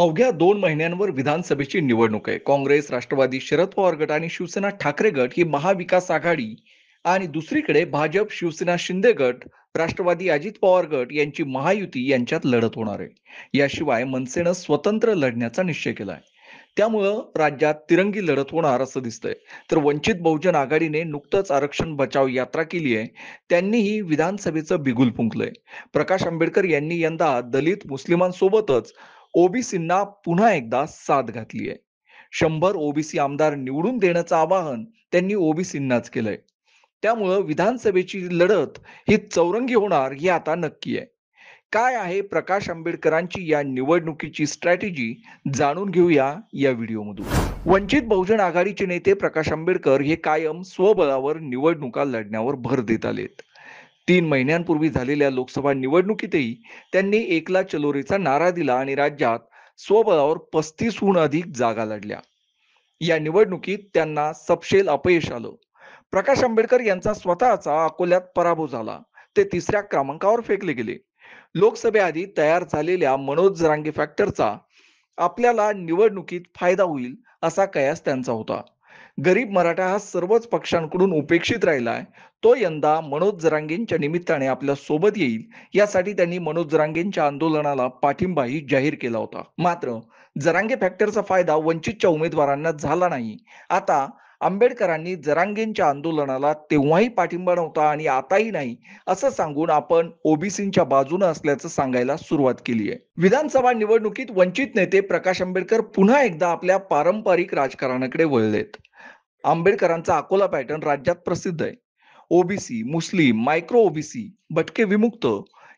अवघ्या दोन महिन्यांवर विधानसभेची निवडणूक आहे काँग्रेस राष्ट्रवादी शरद पवार गट आणि शिवसेना ठाकरे गट ही महाविकास आघाडी आणि दुसरीकडे भाजप शिवसेना शिंदे गट राष्ट्रवादी अजित पवार गट यांची महायुती यांच्यात लढत होणार आहे याशिवाय मनसेनं स्वतंत्र लढण्याचा निश्चय केला आहे त्यामुळं राज्यात तिरंगी लढत होणार असं दिसतंय तर वंचित बहुजन आघाडीने नुकतंच आरक्षण बचाव यात्रा केली आहे त्यांनीही विधानसभेचं बिगुल फुंकलंय प्रकाश आंबेडकर यांनी यंदा दलित मुस्लिमांसोबतच ओबीसींना पुन्हा एकदा साथ घातली आहे शंभर ओबीसी आमदार निवडून देण्याचं आवाहन त्यांनी ओबीसींनाच केलंय त्यामुळं विधानसभेची लढत ही चौरंगी होणार हे आता नक्की आहे काय आहे प्रकाश आंबेडकरांची या निवडणुकीची स्ट्रॅटेजी जाणून घेऊया या व्हिडिओमधून वंचित बहुजन आघाडीचे नेते प्रकाश आंबेडकर हे कायम स्वबळावर निवडणुका लढण्यावर भर देत आलेत तीन महिन्यांपूर्वी झालेल्या लोकसभा निवडणुकीतही त्यांनी एकला चलोरीचा नारा दिला आणि राज्यात स्वबळावर पस्तीसहून अधिक जागा लढल्या या निवडणुकीत त्यांना सपशेल अपयश आलं प्रकाश आंबेडकर यांचा स्वतःचा अकोल्यात पराभव झाला ते तिसऱ्या क्रमांकावर फेकले गेले लोकसभेआधी तयार झालेल्या मनोज रांगे फॅक्टरचा आपल्याला निवडणुकीत फायदा होईल असा कयास त्यांचा होता गरीब मराठा हा सर्वच पक्षांकडून उपेक्षित राहिला आहे तो यंदा मनोज जरांगेंच्या निमित्ताने आपल्या सोबत येईल यासाठी त्यांनी मनोज जरांगेंच्या आंदोलनाला पाठिंबाही जाहीर केला होता मात्र जरांगे फॅक्टरचा फायदा वंचितच्या उमेदवारांना झाला नाही आता आंबेडकरांनी जरांगेंच्या आंदोलनाला तेव्हाही पाठिंबा नव्हता आणि आताही नाही असं सांगून आपण ओबीसीच्या बाजूने असल्याचं सांगायला सुरुवात केली आहे विधानसभा निवडणुकीत वंचित नेते प्रकाश आंबेडकर पुन्हा एकदा आपल्या पारंपरिक राजकारणाकडे वळलेत आंबेडकरांचा अकोला पॅटर्न राज्यात प्रसिद्ध आहे ओबीसी मुस्लिम मायक्रो ओबीसी भटके विमुक्त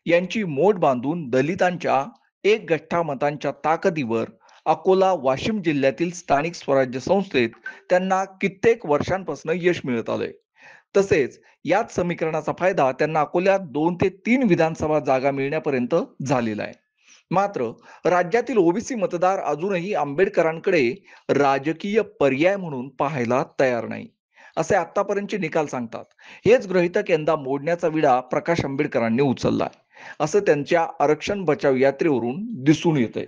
यांची मोठ बांधून दलितांच्या एक गठ्ठा मतांच्या ताकदीवर अकोला वाशिम जिल्ह्यातील स्थानिक स्वराज्य संस्थेत त्यांना कित्येक वर्षांपासून यश मिळत आलंय तसेच याच समीकरणाचा फायदा त्यांना अकोल्यात दोन ते तीन विधानसभा जागा मिळण्यापर्यंत झालेला आहे मात्र राज्यातील ओबीसी मतदार अजूनही आंबेडकरांकडे राजकीय पर्याय म्हणून पाहायला तयार नाही असे आतापर्यंतचे निकाल सांगतात हेच गृहितक यंदा मोडण्याचा विडा प्रकाश आंबेडकरांनी उचलला असं त्यांच्या आरक्षण बचाव यात्रेवरून दिसून आहे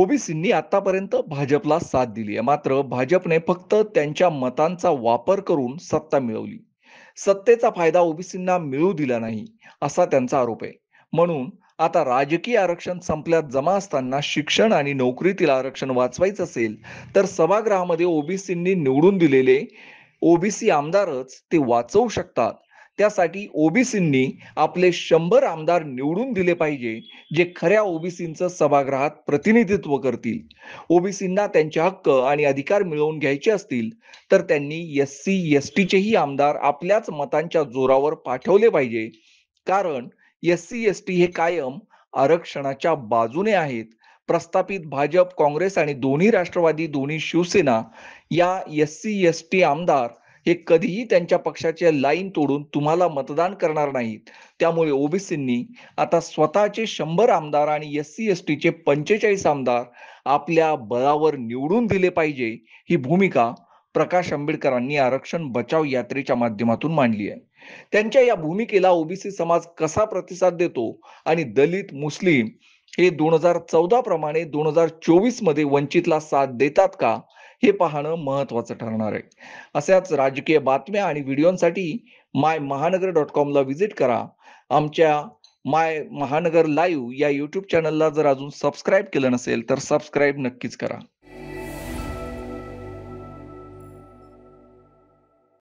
ओबीसींनी आतापर्यंत भाजपला साथ दिली आहे मात्र भाजपने फक्त त्यांच्या मतांचा वापर करून सत्ता मिळवली सत्तेचा फायदा ओबीसींना मिळू दिला नाही असा त्यांचा आरोप आहे म्हणून आता राजकीय आरक्षण संपल्यात जमा असताना शिक्षण आणि नोकरीतील आरक्षण वाचवायचं असेल तर सभागृहामध्ये ओबीसींनी निवडून दिलेले ओबीसी आमदारच ते वाचवू शकतात त्यासाठी ओबीसींनी आपले शंभर आमदार निवडून दिले पाहिजे जे खऱ्या ओबीसींचं सभागृहात प्रतिनिधित्व करतील ओबीसींना त्यांचे हक्क आणि अधिकार मिळवून घ्यायचे असतील तर त्यांनी एस सी एस टीचेही आमदार आपल्याच मतांच्या जोरावर पाठवले पाहिजे कारण एस सी एस टी हे कायम आरक्षणाच्या बाजूने आहेत प्रस्थापित भाजप काँग्रेस आणि दोन्ही राष्ट्रवादी दोन्ही शिवसेना या एस सी एस टी आमदार हे कधीही त्यांच्या पक्षाचे लाईन तोडून तुम्हाला मतदान करणार नाहीत त्यामुळे ओबीसींनी आता स्वतःचे शंभर आमदार आणि एस सी एस टीचे पंचेचाळीस आमदार आपल्या बळावर निवडून दिले पाहिजे ही भूमिका प्रकाश आंबेडकरांनी आरक्षण बचाव यात्रेच्या माध्यमातून मांडली आहे त्यांच्या या भूमिकेला ओबीसी समाज कसा प्रतिसाद देतो आणि दलित मुस्लिम हे दोन हजार चौदा प्रमाणे दोन हजार चोवीस मध्ये वंचितला साथ देतात का हे पाहणं महत्वाचं ठरणार आहे अशाच राजकीय बातम्या आणि व्हिडिओसाठी माय महानगर डॉट कॉमला व्हिजिट करा आमच्या माय महानगर लाईव्ह या यूट्यूब चॅनलला जर अजून सबस्क्राईब केलं नसेल तर सबस्क्राईब नक्कीच करा